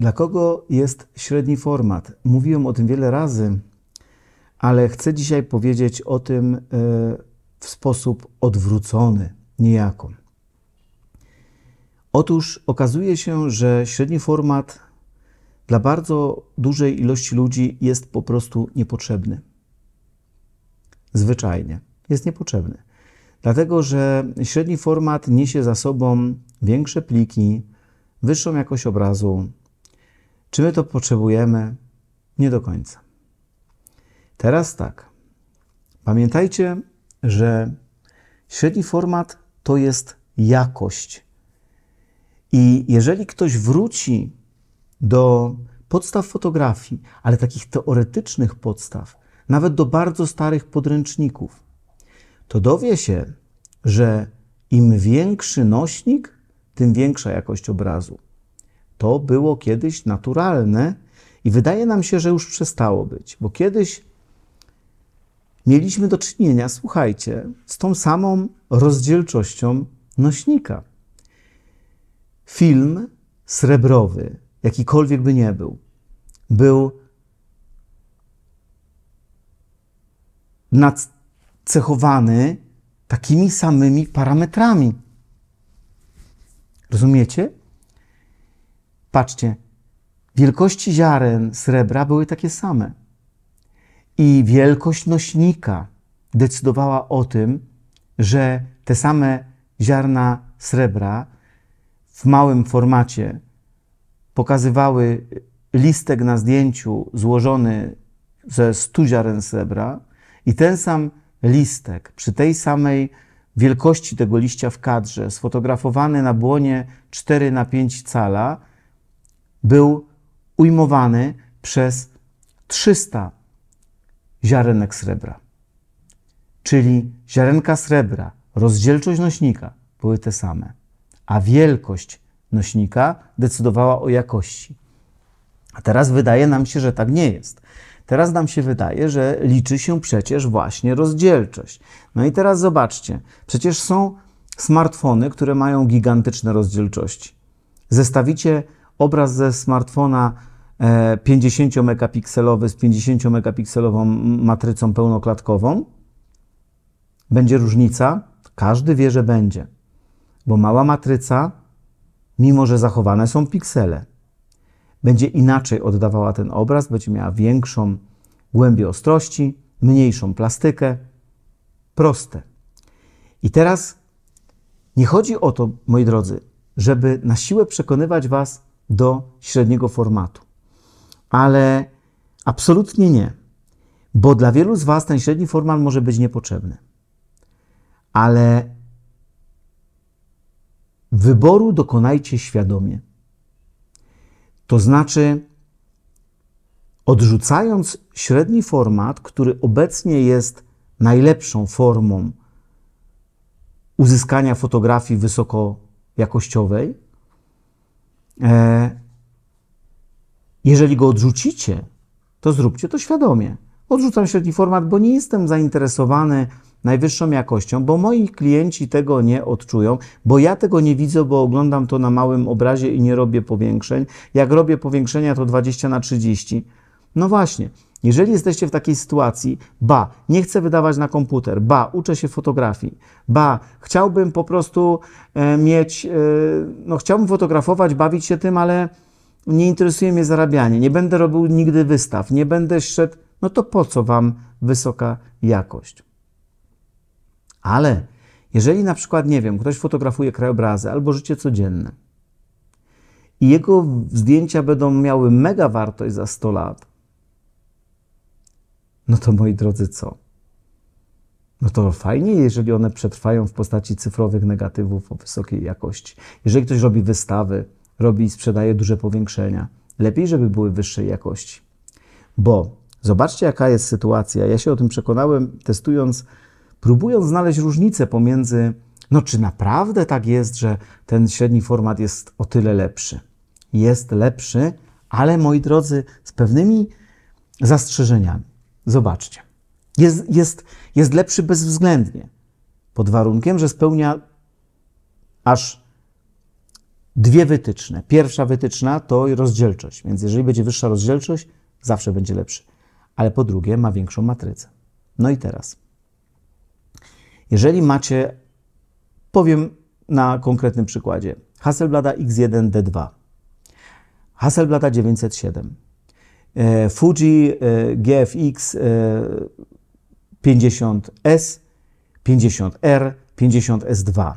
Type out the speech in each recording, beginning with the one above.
Dla kogo jest średni format? Mówiłem o tym wiele razy, ale chcę dzisiaj powiedzieć o tym e, w sposób odwrócony, niejako. Otóż okazuje się, że średni format dla bardzo dużej ilości ludzi jest po prostu niepotrzebny. Zwyczajnie jest niepotrzebny. Dlatego, że średni format niesie za sobą większe pliki, wyższą jakość obrazu, czy my to potrzebujemy? Nie do końca. Teraz tak. Pamiętajcie, że średni format to jest jakość. I jeżeli ktoś wróci do podstaw fotografii, ale takich teoretycznych podstaw, nawet do bardzo starych podręczników, to dowie się, że im większy nośnik, tym większa jakość obrazu. To było kiedyś naturalne i wydaje nam się, że już przestało być, bo kiedyś mieliśmy do czynienia, słuchajcie, z tą samą rozdzielczością nośnika. Film srebrowy, jakikolwiek by nie był, był nacechowany takimi samymi parametrami. Rozumiecie? Patrzcie, wielkości ziaren srebra były takie same. I wielkość nośnika decydowała o tym, że te same ziarna srebra w małym formacie pokazywały listek na zdjęciu złożony ze 100 ziaren srebra i ten sam listek przy tej samej wielkości tego liścia w kadrze, sfotografowany na błonie 4 na 5 cala, był ujmowany przez 300 ziarenek srebra. Czyli ziarenka srebra, rozdzielczość nośnika były te same, a wielkość nośnika decydowała o jakości. A teraz wydaje nam się, że tak nie jest. Teraz nam się wydaje, że liczy się przecież właśnie rozdzielczość. No i teraz zobaczcie, przecież są smartfony, które mają gigantyczne rozdzielczości. Zestawicie obraz ze smartfona 50 e, megapikselowy z 50 megapikselową matrycą pełnoklatkową. Będzie różnica? Każdy wie, że będzie, bo mała matryca, mimo że zachowane są piksele, będzie inaczej oddawała ten obraz, będzie miała większą głębię ostrości, mniejszą plastykę. Proste. I teraz nie chodzi o to, moi drodzy, żeby na siłę przekonywać Was, do średniego formatu. Ale absolutnie nie, bo dla wielu z Was ten średni format może być niepotrzebny. Ale wyboru dokonajcie świadomie. To znaczy, odrzucając średni format, który obecnie jest najlepszą formą uzyskania fotografii wysokojakościowej, E, jeżeli go odrzucicie, to zróbcie to świadomie. Odrzucam średni format, bo nie jestem zainteresowany najwyższą jakością, bo moi klienci tego nie odczują, bo ja tego nie widzę, bo oglądam to na małym obrazie i nie robię powiększeń. Jak robię powiększenia, to 20 na 30. No właśnie, jeżeli jesteście w takiej sytuacji, ba, nie chcę wydawać na komputer, ba, uczę się fotografii, ba, chciałbym po prostu e, mieć, e, no chciałbym fotografować, bawić się tym, ale nie interesuje mnie zarabianie, nie będę robił nigdy wystaw, nie będę szedł, no to po co Wam wysoka jakość? Ale jeżeli na przykład, nie wiem, ktoś fotografuje krajobrazy albo życie codzienne i jego zdjęcia będą miały mega wartość za 100 lat, no to moi drodzy, co? No to fajnie, jeżeli one przetrwają w postaci cyfrowych negatywów o wysokiej jakości. Jeżeli ktoś robi wystawy, robi i sprzedaje duże powiększenia, lepiej, żeby były wyższej jakości. Bo zobaczcie, jaka jest sytuacja. Ja się o tym przekonałem, testując, próbując znaleźć różnicę pomiędzy, no czy naprawdę tak jest, że ten średni format jest o tyle lepszy. Jest lepszy, ale moi drodzy, z pewnymi zastrzeżeniami. Zobaczcie. Jest, jest, jest lepszy bezwzględnie, pod warunkiem, że spełnia aż dwie wytyczne. Pierwsza wytyczna to rozdzielczość, więc jeżeli będzie wyższa rozdzielczość, zawsze będzie lepszy. Ale po drugie, ma większą matrycę. No i teraz, jeżeli macie, powiem na konkretnym przykładzie, Hasselblada X1D2, Hasselblada 907, E, Fuji GFX 50S, 50R, 50S2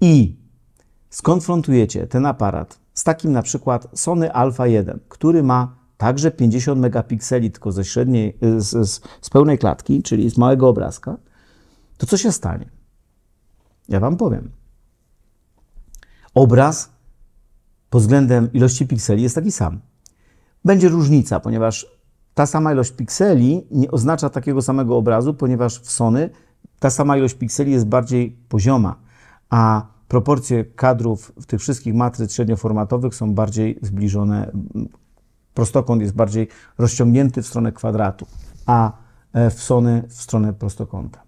i skonfrontujecie ten aparat z takim na przykład Sony Alpha 1, który ma także 50 megapikseli, tylko ze średniej, e, z, z, z pełnej klatki, czyli z małego obrazka, to co się stanie? Ja Wam powiem. Obraz pod względem ilości pikseli jest taki sam będzie różnica, ponieważ ta sama ilość pikseli nie oznacza takiego samego obrazu, ponieważ w Sony ta sama ilość pikseli jest bardziej pozioma, a proporcje kadrów w tych wszystkich matryc średnioformatowych są bardziej zbliżone. Prostokąt jest bardziej rozciągnięty w stronę kwadratu, a e, w Sony w stronę prostokąta.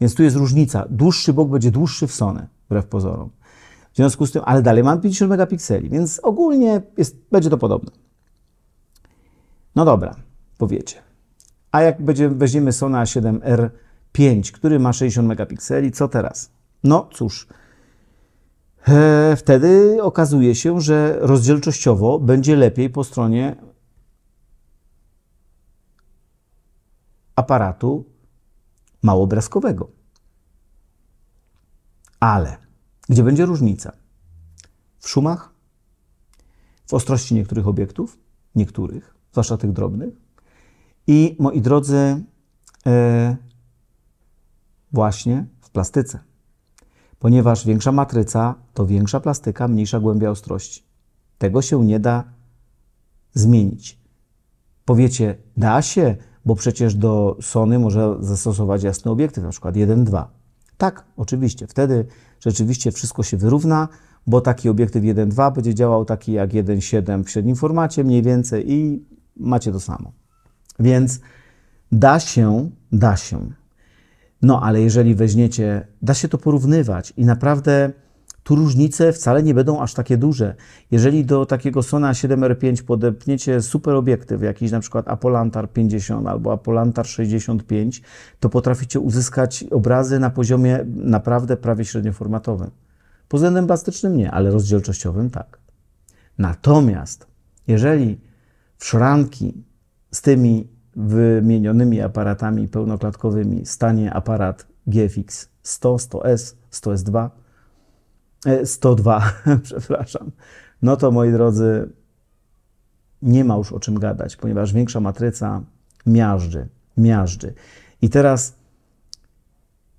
Więc tu jest różnica. Dłuższy bok będzie dłuższy w Sony, wbrew pozorom. W związku z tym, ale dalej mam 50 megapikseli, więc ogólnie jest, będzie to podobne. No dobra, powiecie. A jak będziemy weźmiemy A 7R5, który ma 60 megapikseli, co teraz? No cóż, e, wtedy okazuje się, że rozdzielczościowo będzie lepiej po stronie aparatu małobrazkowego. Ale gdzie będzie różnica? W szumach? W ostrości niektórych obiektów? Niektórych zwłaszcza tych drobnych. I moi drodzy, e, właśnie w plastyce. Ponieważ większa matryca to większa plastyka, mniejsza głębia ostrości. Tego się nie da zmienić. Powiecie, da się, bo przecież do Sony może zastosować jasny obiektyw, na przykład 1.2. Tak, oczywiście, wtedy rzeczywiście wszystko się wyrówna, bo taki obiektyw 1.2 będzie działał taki jak 1.7 w średnim formacie mniej więcej i macie to samo. Więc da się, da się. No, ale jeżeli weźmiecie, da się to porównywać i naprawdę tu różnice wcale nie będą aż takie duże. Jeżeli do takiego Sona 7R5 podepniecie super obiektyw, jakiś na przykład Apolantar 50 albo Apolantar 65, to potraficie uzyskać obrazy na poziomie naprawdę prawie średnioformatowym. Pod względem plastycznym nie, ale rozdzielczościowym tak. Natomiast jeżeli w szranki z tymi wymienionymi aparatami pełnoklatkowymi stanie aparat GFX 100, 100S, 100S2, 102, przepraszam, no to moi drodzy, nie ma już o czym gadać, ponieważ większa matryca miażdży, miażdży. I teraz,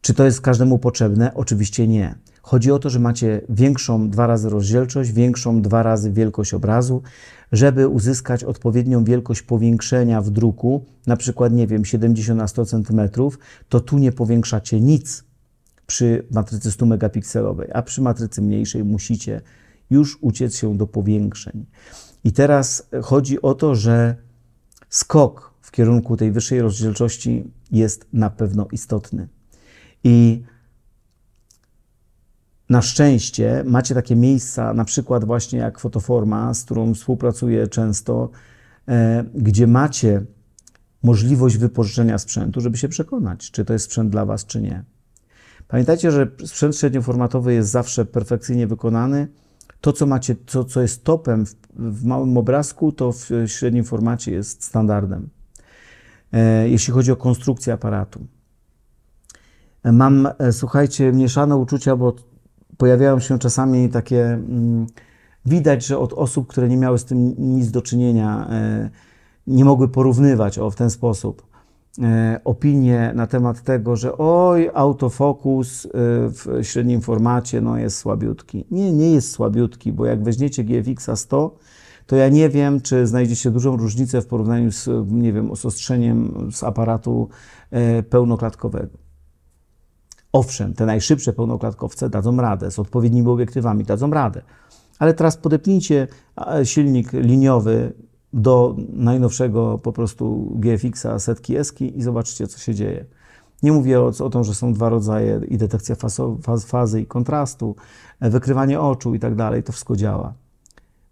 czy to jest każdemu potrzebne? Oczywiście nie. Chodzi o to, że macie większą dwa razy rozdzielczość, większą dwa razy wielkość obrazu, żeby uzyskać odpowiednią wielkość powiększenia w druku, na przykład, nie wiem, 70 na 100 cm, to tu nie powiększacie nic przy matrycy 100 megapikselowej, a przy matrycy mniejszej musicie już uciec się do powiększeń. I teraz chodzi o to, że skok w kierunku tej wyższej rozdzielczości jest na pewno istotny. I na szczęście macie takie miejsca, na przykład właśnie jak Fotoforma, z którą współpracuję często, e, gdzie macie możliwość wypożyczenia sprzętu, żeby się przekonać, czy to jest sprzęt dla Was, czy nie. Pamiętajcie, że sprzęt średnioformatowy jest zawsze perfekcyjnie wykonany. To, co macie, co, co jest topem w, w małym obrazku, to w średnim formacie jest standardem. E, jeśli chodzi o konstrukcję aparatu. E, mam, słuchajcie, mieszane uczucia, bo pojawiają się czasami takie. Mm, widać, że od osób, które nie miały z tym nic do czynienia, e, nie mogły porównywać o w ten sposób e, opinie na temat tego, że oj, autofokus e, w średnim formacie no jest słabiutki. Nie, nie jest słabiutki, bo jak weźmiecie GFX 100, to ja nie wiem, czy znajdziecie dużą różnicę w porównaniu z, nie wiem, z ostrzeniem z aparatu pełnoklatkowego. Owszem, te najszybsze pełnoklatkowce dadzą radę, z odpowiednimi obiektywami dadzą radę, ale teraz podepnijcie silnik liniowy do najnowszego po prostu GFX-a setki eski i zobaczcie, co się dzieje. Nie mówię o, o tym, że są dwa rodzaje i detekcja faso, faz, fazy i kontrastu, e, wykrywanie oczu i tak dalej, to wszystko działa.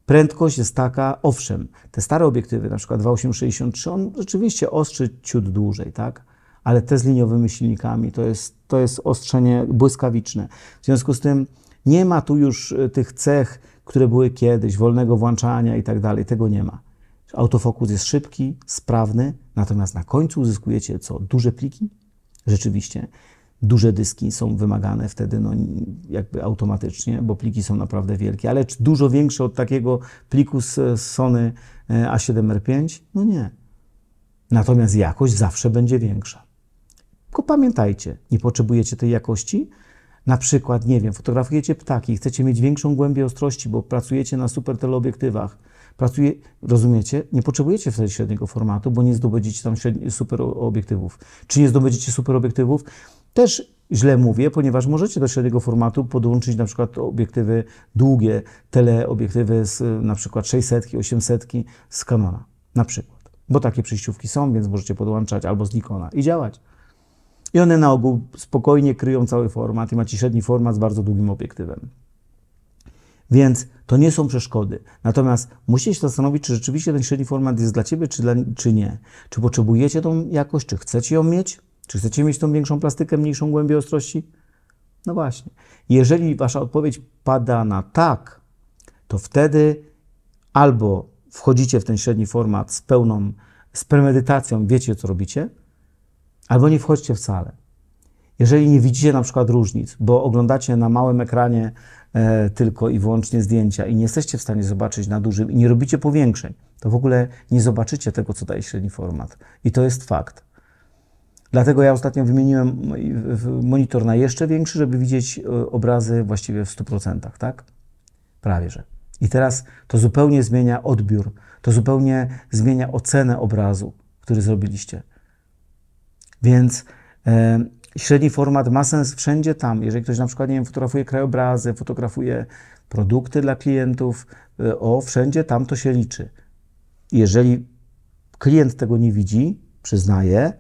Prędkość jest taka, owszem, te stare obiektywy, na przykład 2863, on rzeczywiście ostrzy ciut dłużej, tak? ale te z liniowymi silnikami to jest, to jest ostrzenie błyskawiczne. W związku z tym nie ma tu już e, tych cech, które były kiedyś, wolnego włączania i tak dalej. Tego nie ma. Autofokus jest szybki, sprawny, natomiast na końcu uzyskujecie co? Duże pliki? Rzeczywiście. Duże dyski są wymagane wtedy no, jakby automatycznie, bo pliki są naprawdę wielkie, ale czy dużo większe od takiego pliku z e, Sony e, A7R5? No nie. Natomiast jakość zawsze będzie większa. Tylko pamiętajcie, nie potrzebujecie tej jakości. Na przykład, nie wiem, fotografujecie ptaki, chcecie mieć większą głębię ostrości, bo pracujecie na super teleobiektywach, pracuje, rozumiecie? Nie potrzebujecie wtedy średniego formatu, bo nie zdobędziecie tam super obiektywów. Czy nie zdobędziecie super obiektywów? Też źle mówię, ponieważ możecie do średniego formatu podłączyć na przykład obiektywy długie, teleobiektywy z na przykład 600, 800 z Canona, na przykład. Bo takie przejściówki są, więc możecie podłączać albo z Nikona i działać i one na ogół spokojnie kryją cały format i macie średni format z bardzo długim obiektywem. Więc to nie są przeszkody. Natomiast musicie się zastanowić, czy rzeczywiście ten średni format jest dla Ciebie, czy, dla, czy nie. Czy potrzebujecie tą jakość, czy chcecie ją mieć, czy chcecie mieć tą większą plastykę, mniejszą głębię ostrości? No właśnie. Jeżeli Wasza odpowiedź pada na tak, to wtedy albo wchodzicie w ten średni format z pełną, z premedytacją, wiecie co robicie, albo nie wchodźcie wcale. Jeżeli nie widzicie na przykład różnic, bo oglądacie na małym ekranie e, tylko i wyłącznie zdjęcia i nie jesteście w stanie zobaczyć na dużym i nie robicie powiększeń, to w ogóle nie zobaczycie tego, co daje średni format. I to jest fakt. Dlatego ja ostatnio wymieniłem monitor na jeszcze większy, żeby widzieć e, obrazy właściwie w 100%, tak? Prawie że. I teraz to zupełnie zmienia odbiór, to zupełnie zmienia ocenę obrazu, który zrobiliście. Więc e, średni format ma sens wszędzie tam. Jeżeli ktoś na przykład, nie wiem, fotografuje krajobrazy, fotografuje produkty dla klientów, e, o, wszędzie tam to się liczy. Jeżeli klient tego nie widzi, przyznaje,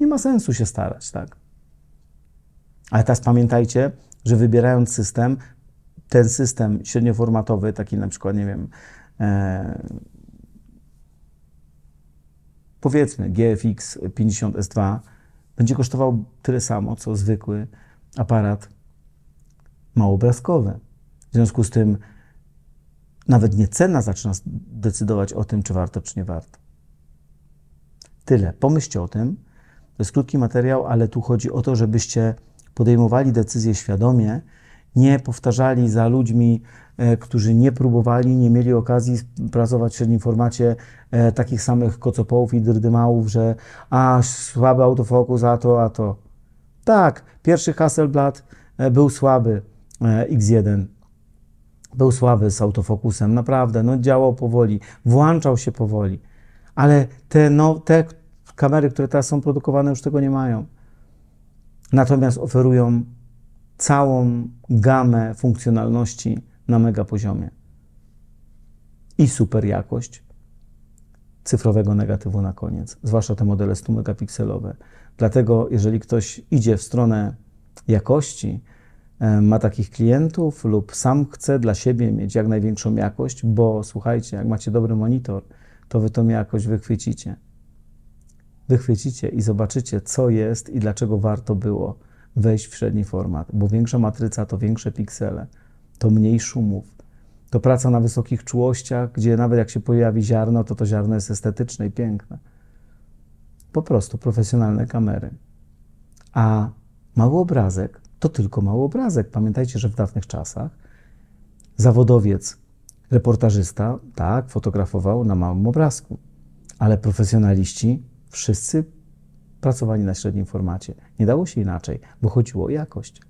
nie ma sensu się starać, tak? Ale teraz pamiętajcie, że wybierając system, ten system średnioformatowy, taki na przykład, nie wiem, e, powiedzmy GFX 50S2 będzie kosztował tyle samo, co zwykły aparat małobrazkowy. W związku z tym nawet nie cena zaczyna decydować o tym, czy warto, czy nie warto. Tyle. Pomyślcie o tym. To jest krótki materiał, ale tu chodzi o to, żebyście podejmowali decyzje świadomie nie powtarzali za ludźmi, e, którzy nie próbowali, nie mieli okazji pracować w średnim formacie e, takich samych kocopołów i drdymałów, że a słaby autofokus, a to, a to. Tak, pierwszy Hasselblad e, był słaby X1. Był słaby z autofokusem, naprawdę, no działał powoli, włączał się powoli, ale te, no, te kamery, które teraz są produkowane, już tego nie mają. Natomiast oferują całą gamę funkcjonalności na mega poziomie i super jakość cyfrowego negatywu na koniec, zwłaszcza te modele 100 megapikselowe. Dlatego, jeżeli ktoś idzie w stronę jakości, ma takich klientów lub sam chce dla siebie mieć jak największą jakość, bo słuchajcie, jak macie dobry monitor, to wy tą jakość wychwycicie. Wychwycicie i zobaczycie, co jest i dlaczego warto było wejść w średni format, bo większa matryca to większe piksele, to mniej szumów, to praca na wysokich czułościach, gdzie nawet jak się pojawi ziarno, to to ziarno jest estetyczne i piękne. Po prostu profesjonalne kamery. A mały obrazek to tylko mały obrazek. Pamiętajcie, że w dawnych czasach zawodowiec, reportażysta, tak, fotografował na małym obrazku, ale profesjonaliści wszyscy pracowali na średnim formacie. Nie dało się inaczej, bo chodziło o jakość.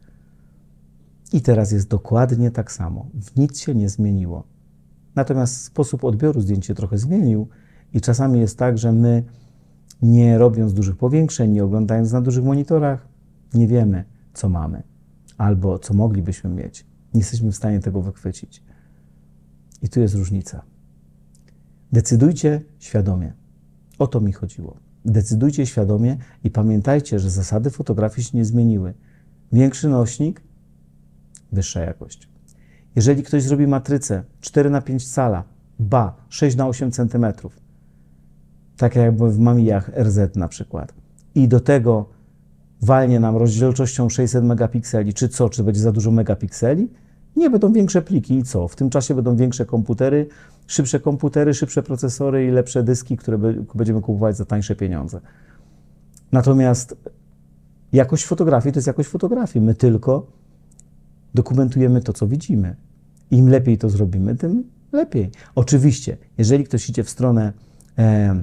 I teraz jest dokładnie tak samo. W Nic się nie zmieniło. Natomiast sposób odbioru zdjęć się trochę zmienił i czasami jest tak, że my, nie robiąc dużych powiększeń, nie oglądając na dużych monitorach, nie wiemy, co mamy albo co moglibyśmy mieć. Nie jesteśmy w stanie tego wychwycić. I tu jest różnica. Decydujcie świadomie. O to mi chodziło. Decydujcie świadomie i pamiętajcie, że zasady fotografii się nie zmieniły. Większy nośnik, wyższa jakość. Jeżeli ktoś zrobi matrycę 4 na 5 cala, ba, 6 na 8 cm, tak jakby w mamijach RZ na przykład, i do tego walnie nam rozdzielczością 600 megapikseli, czy co, czy będzie za dużo megapikseli, nie, będą większe pliki i co? W tym czasie będą większe komputery, szybsze komputery, szybsze procesory i lepsze dyski, które będziemy kupować za tańsze pieniądze. Natomiast jakość fotografii to jest jakość fotografii. My tylko dokumentujemy to, co widzimy. Im lepiej to zrobimy, tym lepiej. Oczywiście, jeżeli ktoś idzie w stronę e,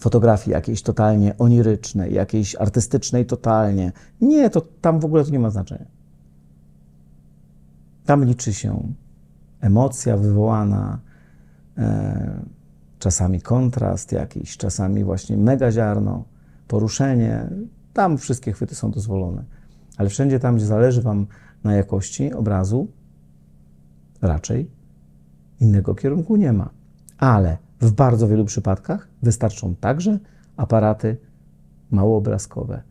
fotografii jakiejś totalnie onirycznej, jakiejś artystycznej totalnie, nie, to tam w ogóle to nie ma znaczenia. Tam liczy się emocja wywołana, e, czasami kontrast jakiś, czasami właśnie mega ziarno, poruszenie. Tam wszystkie chwyty są dozwolone. Ale wszędzie tam, gdzie zależy Wam na jakości obrazu, raczej innego kierunku nie ma. Ale w bardzo wielu przypadkach wystarczą także aparaty małoobrazkowe.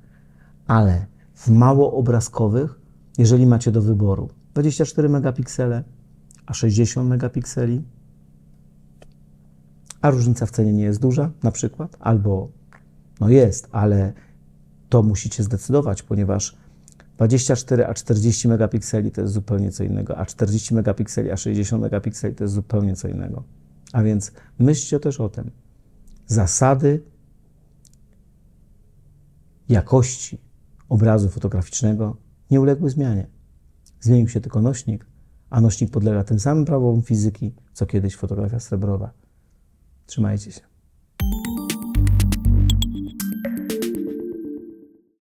Ale w małoobrazkowych, jeżeli macie do wyboru 24 megapiksele, a 60 megapikseli, a różnica w cenie nie jest duża, na przykład, albo no jest, ale to musicie zdecydować, ponieważ 24 a 40 megapikseli to jest zupełnie co innego, a 40 megapikseli a 60 megapikseli to jest zupełnie co innego. A więc myślcie też o tym. Zasady jakości obrazu fotograficznego nie uległy zmianie. Zmienił się tylko nośnik, a nośnik podlega tym samym prawom fizyki, co kiedyś fotografia srebrowa. Trzymajcie się.